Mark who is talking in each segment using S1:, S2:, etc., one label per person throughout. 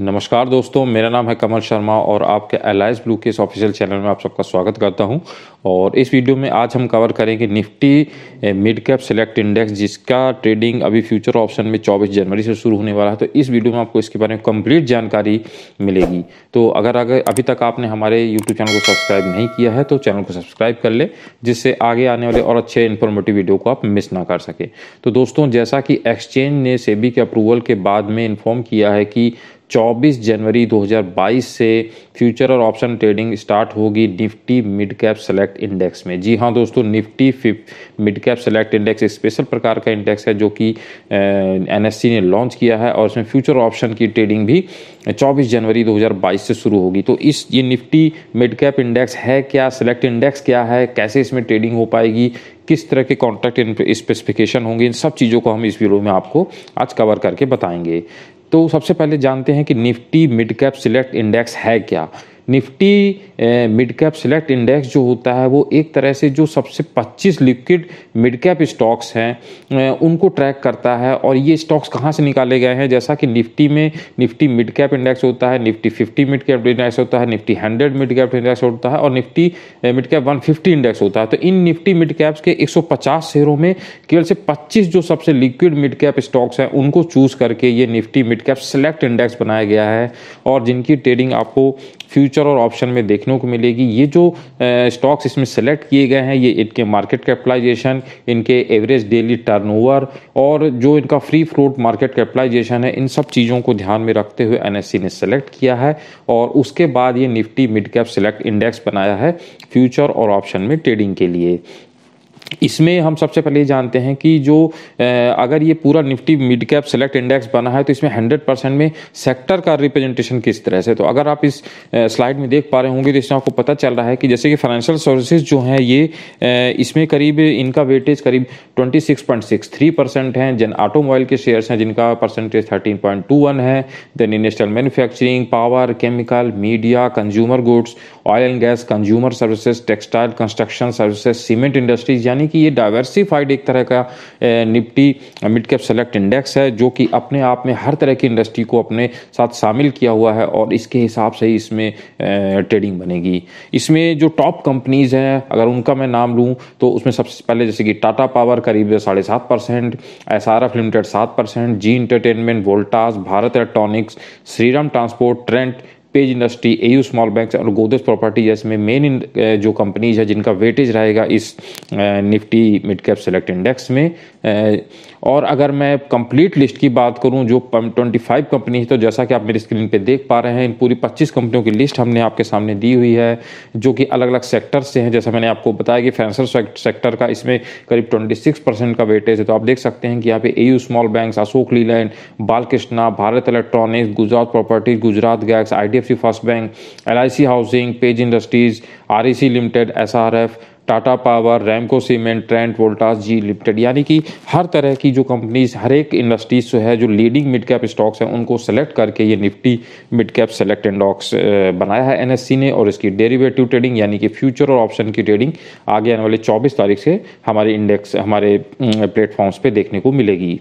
S1: नमस्कार दोस्तों मेरा नाम है कमल शर्मा और आपके एलाइस ब्लू के इस ऑफिशियल चैनल में आप सबका स्वागत करता हूं और इस वीडियो में आज हम कवर करेंगे Nifty mid cap select index जिसका ट्रेडिंग अभी फ्यूचर ऑप्शन में 24 जनवरी से शुरू होने वाला है तो इस वीडियो में आपको इसके बारे में कंप्लीट जानकारी मिलेगी तो अगर अगर अभी तक आपने हमारे यूट्यूब चैनल को सब्सक्राइब नहीं किया है तो चैनल को सब्सक्राइब कर ले जिससे आगे आने वाले और अच्छे इन्फॉर्मेटिव वीडियो को आप मिस ना कर सके तो दोस्तों जैसा कि एक्सचेंज ने सेबी के अप्रूवल के बाद में इन्फॉर्म किया है कि 24 जनवरी 2022 से फ्यूचर और ऑप्शन ट्रेडिंग स्टार्ट होगी Nifty mid cap select index में जी हाँ दोस्तों Nifty mid cap select index special प्रकार का इंडेक्स है जो कि एन ने लॉन्च किया है और इसमें फ्यूचर ऑप्शन की ट्रेडिंग भी 24 जनवरी 2022 से शुरू होगी तो इस ये निफ्टी मिड कैप इंडेक्स है क्या सेलेक्ट इंडेक्स क्या है कैसे इसमें ट्रेडिंग हो पाएगी किस तरह के कॉन्ट्रैक्ट स्पेसिफिकेशन होंगे इन सब चीज़ों को हम इस वीडियो में आपको आज कवर करके बताएंगे तो सबसे पहले जानते हैं कि Nifty mid cap select index है क्या Nifty mid cap select index जो होता है वो एक तरह से जो सबसे 25 लिक्विड मिड कैप स्टॉक्स हैं उनको ट्रैक करता है और ये स्टॉक्स कहाँ से निकाले गए हैं जैसा कि निफ्टी में निफ्टी मिड कैप इंडेक्स होता है निफ्टी 50 मिड कैप इंडेक्स होता है निफ्टी 100 मिड कैप इंडेक्स होता है और निफ्टी मिड कैप 150 इंडेक्स होता है तो इन निफ्टी मिड कैप्स के 150 शेयरों में केवल से 25 जो सबसे लिक्विड मिड कैप स्टॉक्स हैं उनको चूज करके ये Nifty mid cap select index बनाया गया है और जिनकी ट्रेडिंग आपको फ्यूचर और ऑप्शन में देखने को मिलेगी ये जो स्टॉक्स इसमें सेलेक्ट किए गए हैं ये इनके मार्केट कैपिटलाइजेशन इनके एवरेज डेली टर्नओवर और जो इनका फ्री फ्रूट मार्केट कैपिटलाइजेशन है इन सब चीज़ों को ध्यान में रखते हुए एन e ने सेलेक्ट किया है और उसके बाद ये Nifty mid cap select index बनाया है फ्यूचर और ऑप्शन में ट्रेडिंग के लिए इसमें हम सबसे पहले जानते हैं कि जो अगर ये पूरा Nifty mid cap select index बना है तो इसमें 100 परसेंट में सेक्टर का रिप्रेजेंटेशन किस तरह से तो अगर आप इस स्लाइड में देख पा रहे होंगे तो इसमें आपको पता चल रहा है कि जैसे कि फाइनेंशियल सर्विसेज जो हैं ये इसमें करीब इनका वेटेज करीब ट्वेंटी सिक्स थ्री परसेंट है जन ऑटोमोबाइल के शेयर्स हैं जिनका percentage thirteen point two one है then industrial manufacturing power chemical media consumer goods oil and gas consumer services textile construction services cement industries यानी कि ये डाइवर्सिफाइड एक तरह का Nifty mid cap select index है जो कि अपने आप में हर तरह की इंडस्ट्री को अपने साथ शामिल किया हुआ है और इसके हिसाब से ही इसमें ट्रेडिंग बनेगी इसमें जो टॉप कंपनीज़ हैं अगर उनका मैं नाम लूँ तो उसमें सबसे पहले जैसे कि टाटा पावर करीब साढ़े सात percent S R F limited सात percent Zee entertainment Voltas Bharat electronics Shriram transport Trent page industry A U small bank और प्रॉपर्टी जैसे में मेन जो कंपनीज है जिनका वेटेज रहेगा इस Nifty mid cap select index में और अगर मैं कंप्लीट लिस्ट की बात करूं जो 25 कंपनी है तो जैसा कि आप मेरी स्क्रीन पे देख पा रहे हैं इन पूरी 25 कंपनियों की लिस्ट हमने आपके सामने दी हुई है जो कि अलग अलग सेक्टर से हैं जैसा मैंने आपको बताया कि फैंसर सेक्टर का इसमें करीब 26 परसेंट का वेटेज है तो आप देख सकते हैं कि यहाँ पे A small bank Ashok Leyland Balkrishna Bharat electronics Gujarat properties Gujarat gas I HDFC first bank LIC Housing, Page Industries, REC Limited, SRF, Tata power Ramco cement Trent Voltas Zee limited यानी कि हर तरह की जो कंपनीज हर एक इंडस्ट्रीज जो है जो लीडिंग मिड कैप स्टॉक्स हैं उनको सेलेक्ट करके ये Nifty mid cap select index बनाया है एनएससी ने और इसकी डेरिवेटिव ट्रेडिंग यानी कि फ्यूचर और ऑप्शन की ट्रेडिंग आगे आने वाले चौबीस तारीख से हमारे इंडेक्स हमारे प्लेटफॉर्म्स पर देखने को मिलेगी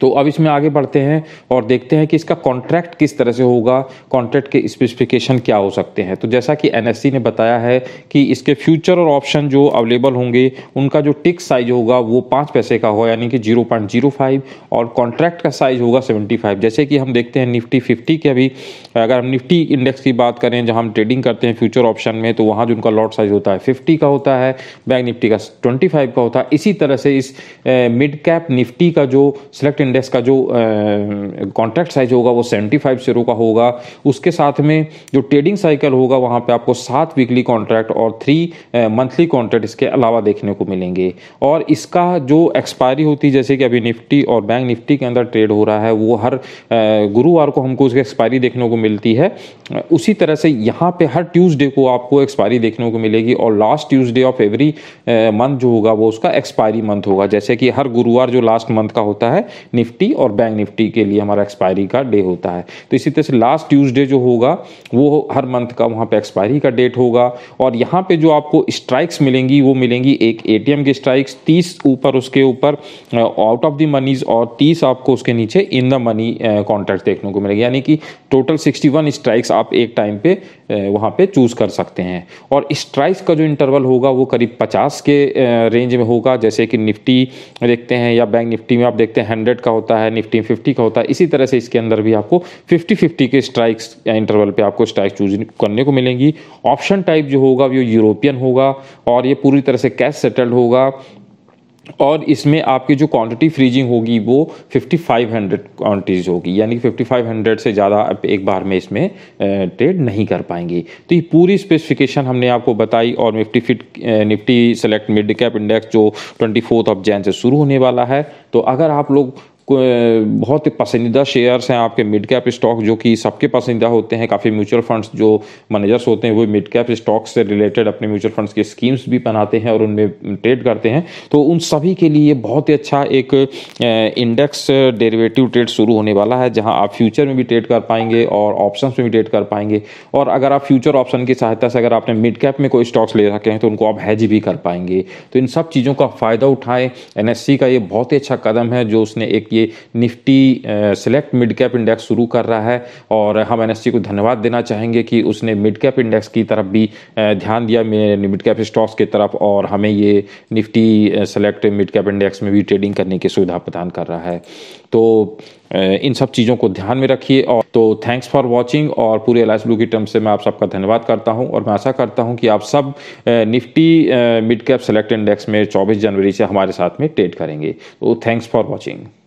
S1: तो अब इसमें आगे बढ़ते हैं और देखते हैं कि इसका कॉन्ट्रैक्ट किस तरह से होगा कॉन्ट्रैक्ट के स्पेसिफिकेशन क्या हो सकते हैं तो जैसा कि एन ने बताया है कि इसके फ्यूचर और ऑप्शन जो अवेलेबल होंगे उनका जो टिक साइज होगा वो पाँच पैसे का होगा यानी कि जीरो पॉइंट जीरो फाइव और कॉन्ट्रैक्ट का साइज होगा सेवेंटी फाइव जैसे कि हम देखते हैं निफ्टी फिफ्टी के अभी अगर हम निफ्टी इंडेक्स की बात करें जहाँ हम ट्रेडिंग करते हैं फ्यूचर ऑप्शन में तो वहाँ जो उनका लॉट साइज होता है फिफ्टी का होता है बैंक निफ्टी का ट्वेंटी फाइव का होता है इसी तरह से इस मिड कैप निफ्टी का जो सिलेक्ट कॉन्ट्रैक्ट इंडेक्स का जो कॉन्ट्रैक्ट साइज होगा वो 75 शेयरों का होगा उसके साथ में जो ट्रेडिंग साइकिल होगा वहाँ पे आपको सात वीकली कॉन्ट्रैक्ट और थ्री मंथली कॉन्ट्रैक्ट इसके अलावा देखने को मिलेंगे और इसका जो एक्सपायरी होती है जैसे कि अभी निफ्टी और बैंक निफ्टी के अंदर ट्रेड हो रहा है वो हर गुरुवार को हमको उसकी एक्सपायरी देखने को मिलती है उसी तरह से यहाँ पे हर ट्यूजडे को आपको एक्सपायरी देखने को मिलेगी और last Tuesday of every month जो होगा वो उसका एक्सपायरी मंथ होगा जैसे कि हर गुरुवार जो लास्ट मंथ का होता है निफ्टी और बैंक निफ्टी के लिए हमारा एक्सपायरी का डे होता है तो इसी तरह से लास्ट ट्यूजडे जो होगा वो हर मंथ का वहाँ पे एक्सपायरी का डेट होगा और यहाँ पे जो आपको स्ट्राइक्स मिलेंगी वो मिलेंगी एक एम की स्ट्राइक्स तीस ऊपर उसके ऊपर आउट ऑफ द मनीज और तीस आपको उसके नीचे इन द मनी कॉन्ट्रैक्ट देखने को मिलेगी यानी कि टोटल सिक्सटी वन स्ट्राइक्स आप एक टाइम पे वहाँ पे चूज़ कर सकते हैं और स्ट्राइक्स का जो इंटरवल होगा वो करीब पचास के रेंज में होगा जैसे कि निफ्टी देखते हैं या बैंक निफ्टी में आप देखते हैं हंड्रेड हंड्रेड का होता है निफ्टी फिफ्टी का होता है इसी तरह से इसके अंदर भी आपको फिफ्टी फिफ्टी के स्ट्राइक्स या इंटरवल पे आपको स्ट्राइक चूज करने को मिलेंगी ऑप्शन टाइप जो होगा वो यूरोपियन होगा और ये पूरी तरह से कैश सेटल्ड होगा और इसमें आपकी जो क्वांटिटी फ्रीजिंग होगी वो 5500 क्वांटिटीज़ होगी यानी 5500 से ज़्यादा आप एक बार में इसमें ट्रेड नहीं कर पाएंगे तो ये पूरी स्पेसिफिकेशन हमने आपको बताई और Nifty fit Nifty select mid cap index जो ट्वेंटी फोर्थ ऑफ जैन से शुरू होने वाला है तो अगर आप लोग बहुत ही पसंदीदा शेयर्स हैं आपके मिड कैप स्टॉक जो कि सबके पसंदीदा होते हैं काफ़ी म्यूचुअल फंड्स जो मैनेजर्स होते हैं वो मिड कैप स्टॉक्स से रिलेटेड अपने म्यूचुअल फंड्स की स्कीम्स भी बनाते हैं और उनमें ट्रेड करते हैं तो उन सभी के लिए बहुत ही अच्छा एक इंडेक्स डेरिवेटिव ट्रेड शुरू होने वाला है जहाँ आप फ्यूचर में भी ट्रेड कर पाएंगे और ऑप्शन में भी ट्रेड कर पाएंगे और अगर आप फ्यूचर ऑप्शन की सहायता से अगर आपने मिड कैप में कोई स्टॉक्स ले रखे हैं तो उनको आप हैज भी कर पाएंगे तो इन सब चीज़ों का फ़ायदा उठाएं एन का ये बहुत ही अच्छा कदम है जो उसने एक ये Nifty select mid cap index शुरू कर रहा है और हम एन को धन्यवाद देना चाहेंगे कि उसने मिड कैप इंडेक्स की तरफ भी ध्यान दिया मिड कैप स्टॉक्स की तरफ और हमें ये Nifty select mid cap index में भी ट्रेडिंग करने की सुविधा प्रदान कर रहा है तो इन सब चीज़ों को ध्यान में रखिए और तो थैंक्स फॉर वाचिंग और पूरे एल ब्लू की टर्म से मैं आप सबका धन्यवाद करता हूं और मैं आशा करता हूं कि आप सब Nifty mid cap select index में 24 जनवरी से हमारे साथ में ट्रेड करेंगे तो थैंक्स फॉर वॉचिंग